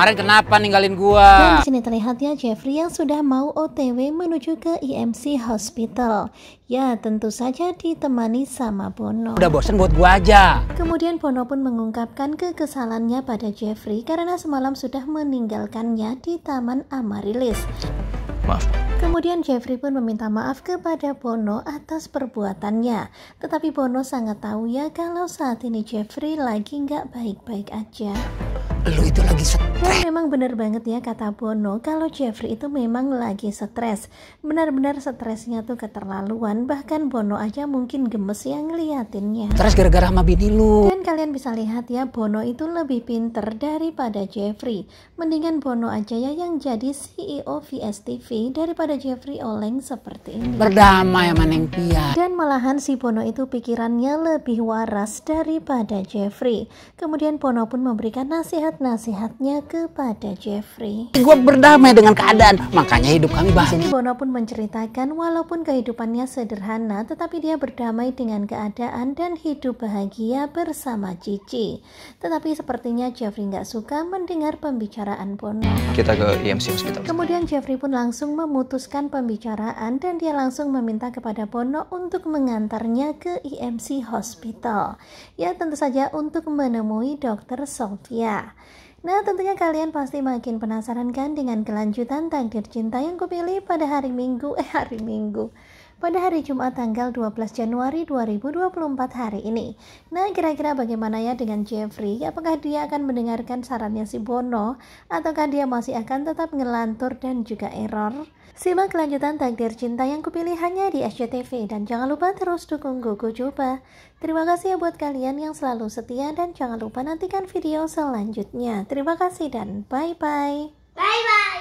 Kemarin kenapa ninggalin gua? Dan di sini terlihatnya Jeffrey yang sudah mau OTW menuju ke IMC e Hospital. Ya, tentu saja ditemani sama Bono. Udah bosen buat gua aja. Kemudian Bono pun mengungkapkan kekesalannya pada Jeffrey karena semalam sudah meninggalkannya di Taman Amarilis. Maaf. Kemudian Jeffrey pun meminta maaf kepada Bono atas perbuatannya. Tetapi Bono sangat tahu ya kalau saat ini Jeffrey lagi nggak baik-baik aja lu itu lagi stres. Ya, memang benar banget ya kata Bono, kalau Jeffrey itu memang lagi stres. Benar-benar stresnya tuh keterlaluan, bahkan Bono aja mungkin gemes yang ngeliatinnya. Stres gara-gara sama bini lu. Dan kalian bisa lihat ya, Bono itu lebih pinter daripada Jeffrey. Mendingan Bono aja ya yang jadi CEO VSTV daripada Jeffrey Oleng seperti ini. Berdamai sama Neng Pia. Dan malahan si Bono itu pikirannya lebih waras daripada Jeffrey. Kemudian Bono pun memberikan nasihat surat nasihatnya kepada Jeffrey. Gue berdamai dengan keadaan, makanya hidup kami bahagia. Sini Bono pun menceritakan walaupun kehidupannya sederhana, tetapi dia berdamai dengan keadaan dan hidup bahagia bersama Cici. Tetapi sepertinya Jeffrey nggak suka mendengar pembicaraan Bono. Kita ke IMC e Hospital. Kemudian Jeffrey pun langsung memutuskan pembicaraan dan dia langsung meminta kepada Bono untuk mengantarnya ke IMC e Hospital. Ya tentu saja untuk menemui dokter Sofia. Nah, tentunya kalian pasti makin penasaran kan dengan kelanjutan takdir cinta yang kupilih pada hari Minggu, eh hari Minggu, pada hari Jumat tanggal 12 Januari 2024 hari ini. Nah, kira-kira bagaimana ya dengan Jeffrey? Apakah dia akan mendengarkan sarannya si Bono ataukah dia masih akan tetap ngelantur dan juga error? Simak kelanjutan takdir cinta yang kupilih hanya di SCTV dan jangan lupa terus dukung Gogo Coba. Terima kasih ya buat kalian yang selalu setia dan jangan lupa nantikan video selanjutnya. Terima kasih dan bye-bye. Bye-bye.